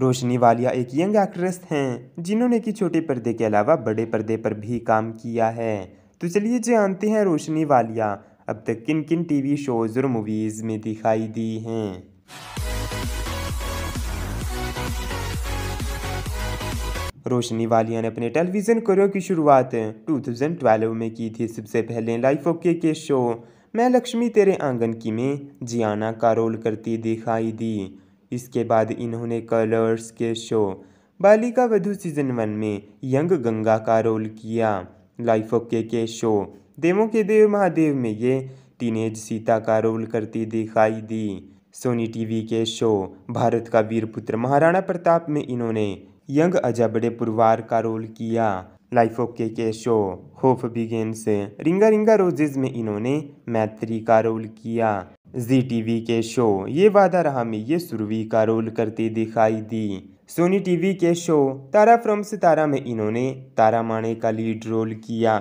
रोशनी वालिया एक young actress हैं जिन्होंने कि छोटे पर्दे के अलावा बड़े पर्दे पर भी काम किया है तो चलिए जानते हैं रोशनी वालिया अब तक किन किन टीवी शोज़ और मूवीज़ में दिखाई दी हैं रोशनी वालिया ने अपने टेलीविज़न करियर की शुरुआत 2012 में की थी सबसे पहले लाइफ ओके के शो मैं लक्ष्मी तेरे आंगन की में जियाना का रोल करती दिखाई दी इसके बाद इन्होंने कलर्स के show Balika Vadhu season one में यंग गंगा का रोल किया लाइफ ऑफ के शो देवों के देव महादेव में ये टीनेज सीता का रोल करती दिखाई दी सोनी टीवी के शो भारत का वीरपुत्र महाराणा प्रताप में इन्होंने यंग अजा बड़े पुरवार का रोल किया लाइफ ऑफ के शो होफ बिगेन से रिंगा रिंगा रोजेज में इन्होंने मैत्री का रोल किया जी टीवी के शो ये वादा रहा में ये सुरवी का रोल करती दिखाई दी सोनी टीवी के शो तारा फ्रॉम सितारा में इन्होंने तारा माणे का लीड रोल किया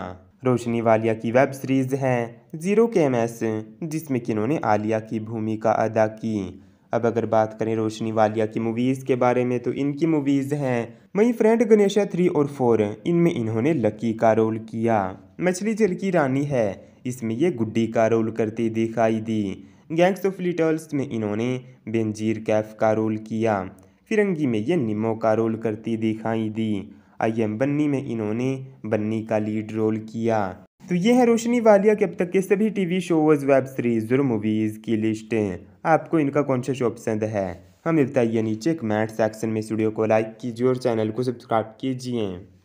रोशनी वालिया की वेब सीरीज है जीरो के एम एस जिसमें कि इन्होंने आलिया की भूमिका अदा की अब अगर बात करें रोशनी वालिया की मूवीज़ के बारे में तो इनकी मूवीज़ हैं मई फ्रेंड गणेशा थ्री और फोर इनमें इन्होंने लकी का रोल किया मछली जल की रानी है इसमें ये गुड्डी का रोल करती दिखाई दी गैंग्स ऑफ लिटल्स में इन्होंने बेंजीर कैफ का रोल किया फिरंगी में ये निमो का रोल करती दिखाई दी आई एम बन्नी में इन्होंने बन्नी का लीड रोल किया तो ये है रोशनी वालिया के अब तक के सभी टीवी शोज वेब सीरीज और मूवीज़ की लिस्टें आपको इनका कौन सा शो पसंद है हमें बताइए नीचे कमेंट सेक्शन में स्टूडियो को लाइक कीजिए और चैनल को सब्सक्राइब कीजिए